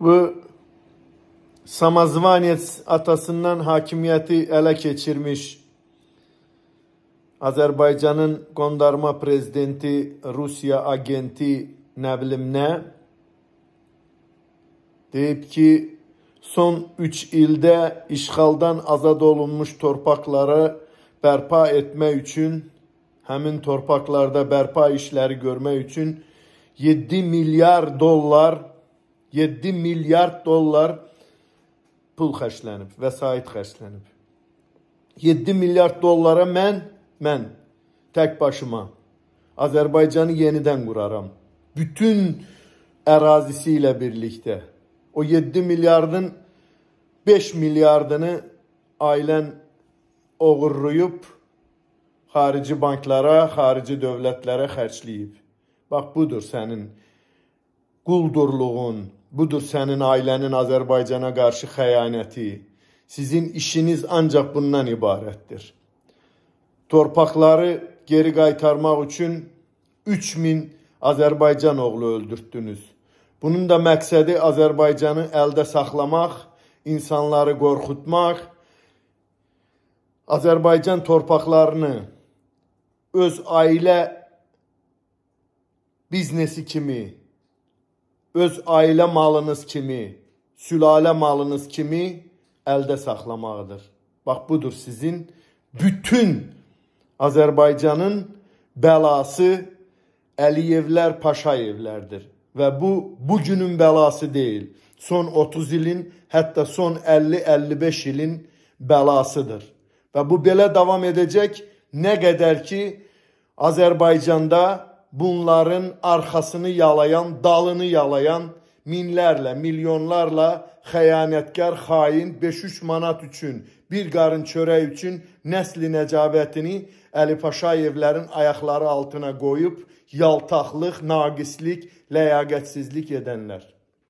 bu Samozvanets atasından hakimiyyəti ələ keçirmiş Azərbaycanın qondarma prezidenti, Rusiya agenti nə bilim nə deyib ki, son 3 ildə işğaldan azad olunmuş torpaqları bərpa etmək üçün həmin torpaqlarda bərpa işləri görmək üçün 7 milyard dollar 7 milyard dollar pul xərclənib, vəsait xərclənib. 7 milyard dollara mən, mən tək başıma Azərbaycanı yenidən quraram. Bütün ərazisi ilə birlikdə. O 7 milyardın 5 milyardını ailən oğurlayıb xarici banklara, xarici dövlətlərə xərcləyib. Bax budur sənin quldurluğun, budur sənin ailənin Azərbaycana qarşı xəyanəti. Sizin işiniz ancaq bundan ibarətdir. Torpaqları geri qaytarmaq üçün 3000 Azərbaycan oğlu öldürtdünüz. Bunun da məqsədi Azərbaycanı əldə saxlamaq, insanları qorxutmaq, Azərbaycan torpaqlarını öz ailə biznesi kimi öz ailə malınız kimi, sülalə malınız kimi əldə saxlamaqdır. Bax budur sizin bütün Azərbaycanın bəlası Əliyevlər, Paşayevlərdir və bu bu günün bəlası deyil. Son 30 ilin, hətta son 50-55 ilin bəlasıdır. Və bu belə davam edəcək nə qədər ki Azərbaycanda bunların arxasını yalayan, dalını yalayan minlərlə, milyonlarla xəyanətkar, xain 5-3 manat üçün, bir qarın çörək üçün nəsli nəcabətini Əli Paşayevlərin ayaqları altına qoyub yaltaqlıq, naqislik, ləyaqətsizlik edənlər.